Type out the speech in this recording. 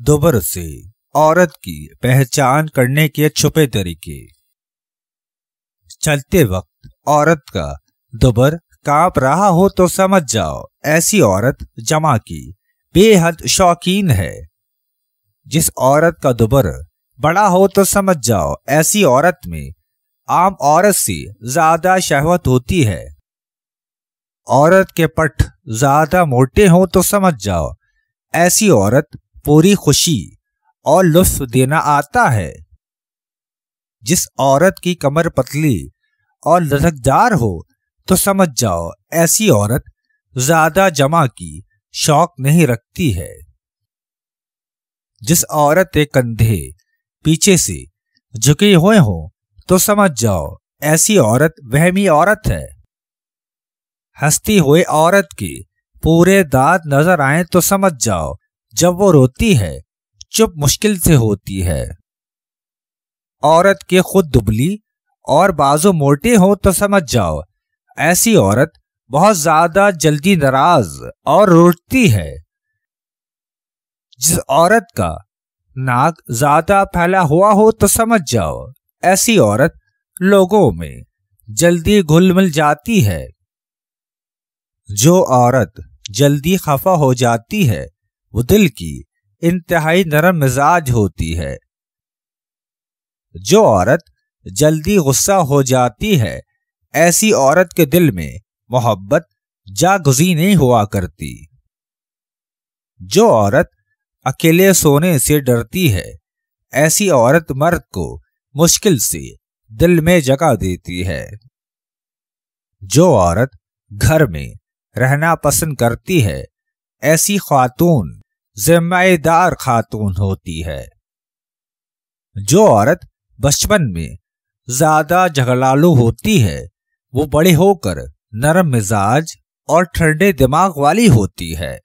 दुबर से औरत की पहचान करने के छुपे तरीके चलते वक्त औरत का दुबर कांप रहा हो तो समझ जाओ ऐसी औरत जमा की बेहद शौकीन है जिस औरत का दुबर बड़ा हो तो समझ जाओ ऐसी औरत में आम औरत से ज्यादा शहवत होती है औरत के पट ज्यादा मोटे हो तो समझ जाओ ऐसी औरत पूरी खुशी और लुत्फ देना आता है जिस औरत की कमर पतली और लचकदार हो तो समझ जाओ ऐसी औरत ज्यादा जमा की शौक नहीं रखती है जिस औरत के कंधे पीछे से झुके हुए हो तो समझ जाओ ऐसी औरत वहमी औरत है हंसती हुए औरत के पूरे दांत नजर आए तो समझ जाओ जब वो रोती है चुप मुश्किल से होती है औरत के खुद दुबली और बाजू मोटे हो तो समझ जाओ ऐसी औरत बहुत ज्यादा जल्दी नाराज और रोटती है जिस औरत का नाक ज्यादा फैला हुआ हो तो समझ जाओ ऐसी औरत लोगों में जल्दी घुल मिल जाती है जो औरत जल्दी खफा हो जाती है वो दिल की इंतहाई नरम मिजाज होती है जो औरत जल्दी गुस्सा हो जाती है ऐसी औरत के दिल में मोहब्बत जागुजी नहीं हुआ करती जो औरत अकेले सोने से डरती है ऐसी औरत मर्द को मुश्किल से दिल में जगह देती है जो औरत घर में रहना पसंद करती है ऐसी खातून जिम्मेदार खातून होती है जो औरत बचपन में ज्यादा झगड़ालू होती है वो बड़े होकर नरम मिजाज और ठंडे दिमाग वाली होती है